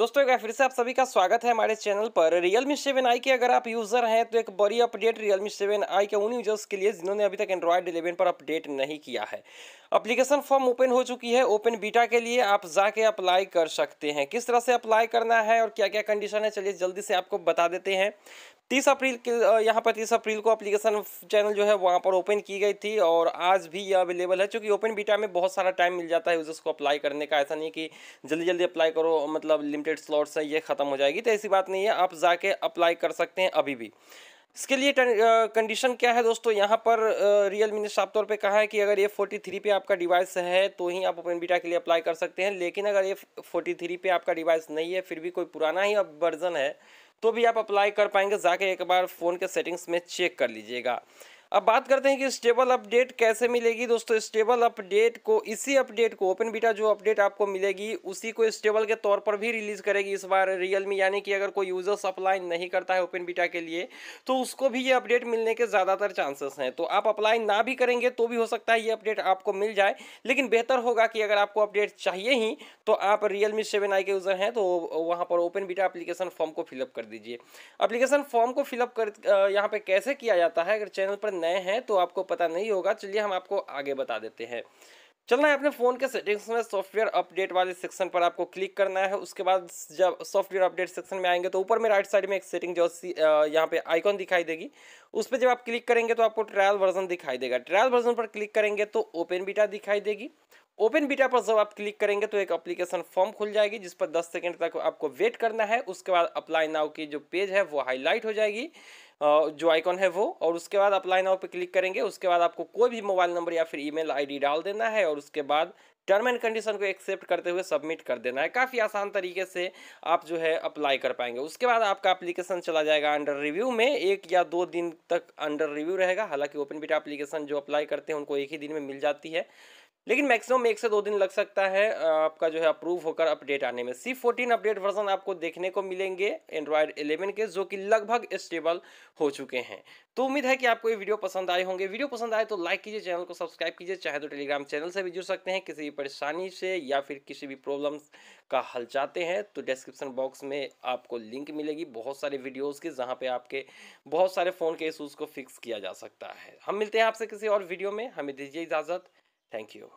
दोस्तों एक फिर से आप सभी का स्वागत है हमारे चैनल पर रियल मी सेवन आई के अगर आप यूज़र हैं तो एक बड़ी update Realme seven I के उन यूजर्स के लिए जिन्होंने अभी तक एंड्रॉयड 11 पर अपडेट नहीं किया है अप्लीकेशन फॉर्म ओपन हो चुकी है ओपन बीटा के लिए आप जाके अप्लाई कर सकते हैं किस तरह से अप्लाई करना है और क्या क्या कंडीशन है चलिए जल्दी से आपको बता देते हैं तीस अप्रैल के यहाँ पर तीस अप्रैल को अप्लीकेशन चैनल जो है वहाँ पर ओपन की गई थी और आज भी यह अवेलेबल है क्योंकि ओपन बीटा में बहुत सारा टाइम मिल जाता है यूजर्स को अप्लाई करने का ऐसा नहीं कि जल्दी जल्दी अप्लाई करो मतलब लिमिटेड स्लॉट्स हैं ये ख़त्म हो जाएगी तो ऐसी बात नहीं है आप जाके अप्लाई कर सकते हैं अभी भी इसके लिए कंडीशन क्या है दोस्तों यहाँ पर रियल मी ने साफ तौर पे कहा है कि अगर ए फोर्टी थ्री पे आपका डिवाइस है तो ही आप ओपन बीटा के लिए अप्लाई कर सकते हैं लेकिन अगर ए फोर्टी थ्री पे आपका डिवाइस नहीं है फिर भी कोई पुराना ही वर्जन है तो भी आप अप्लाई कर पाएंगे जाके एक बार फ़ोन के सेटिंग्स में चेक कर लीजिएगा अब बात करते हैं कि स्टेबल अपडेट कैसे मिलेगी दोस्तों स्टेबल अपडेट को इसी अपडेट को ओपन बीटा जो अपडेट आपको मिलेगी उसी को स्टेबल के तौर पर भी रिलीज करेगी इस बार रियलमी यानी कि अगर कोई यूजर्स अप्लाई नहीं करता है ओपन बीटा के लिए तो उसको भी ये अपडेट मिलने के ज़्यादातर चांसेस हैं तो आप अप्लाई ना भी करेंगे तो भी हो सकता है ये अपडेट आपको मिल जाए लेकिन बेहतर होगा कि अगर आपको अपडेट चाहिए ही तो आप रियल सेवन आई के यूज़र हैं तो वहाँ पर ओपन बीटा अप्लीकेशन फॉर्म को फिलअप कर दीजिए अप्लीकेशन फॉर्म को फिलअप कर यहाँ पे कैसे किया जाता है अगर चैनल पर नए हैं तो आपको पता नहीं होगा चलिए हम आपको आगे बता देते हैं चलना है अपने फ़ोन के सेटिंग्स में सॉफ्टवेयर अपडेट वाले सेक्शन पर आपको क्लिक करना है उसके बाद जब सॉफ्टवेयर अपडेट सेक्शन में आएंगे तो ऊपर में राइट साइड में एक सेटिंग जो सी यहाँ पे आइकॉन दिखाई देगी उस पर जब आप क्लिक करेंगे तो आपको ट्रायल वर्जन दिखाई देगा ट्रायल वर्जन पर क्लिक करेंगे तो ओपन बीटा दिखाई देगी ओपन बीटा पर जब आप क्लिक करेंगे तो एक अप्लीकेशन फॉर्म खुल जाएगी जिस पर 10 सेकंड तक आपको वेट करना है उसके बाद अप्लाई नाउ की जो पेज है वो हाईलाइट हो जाएगी जो आइकॉन है वो और उसके बाद अप्लाई नाउ पे क्लिक करेंगे उसके बाद आपको कोई भी मोबाइल नंबर या फिर ईमेल आईडी डाल देना है और उसके बाद टर्म एंड कंडीशन को एक्सेप्ट करते हुए सबमिट कर देना है काफ़ी आसान तरीके से आप जो है अप्लाई कर पाएंगे उसके बाद आपका एप्लीकेशन चला जाएगा अंडर रिव्यू में एक या दो दिन तक अंडर रिव्यू रहेगा हालांकि ओपन बीटा एप्लीकेशन जो अप्लाई करते हैं उनको एक ही दिन में मिल जाती है लेकिन मैक्सिमम एक से दो दिन लग सकता है आपका जो है अप्रूव होकर अपडेट आने में सी फोर्टीन अपडेट वर्जन आपको देखने को मिलेंगे एंड्रॉयड एलेवन के जो कि लगभग स्टेबल हो चुके हैं तो उम्मीद है कि आपको ये वीडियो पसंद आए होंगे वीडियो पसंद आए तो लाइक कीजिए चैनल को सब्सक्राइब कीजिए चाहे तो टेलीग्राम चैनल से भी जुड़ सकते हैं किसी भी परेशानी से या फिर किसी भी प्रॉब्लम का हल चाहते हैं तो डिस्क्रिप्सन बॉक्स में आपको लिंक मिलेगी बहुत सारे वीडियोज़ की जहाँ पर आपके बहुत सारे फ़ोन के इशूज़ को फिक्स किया जा सकता है हम मिलते हैं आपसे किसी और वीडियो में हमें दीजिए इजाज़त Thank you.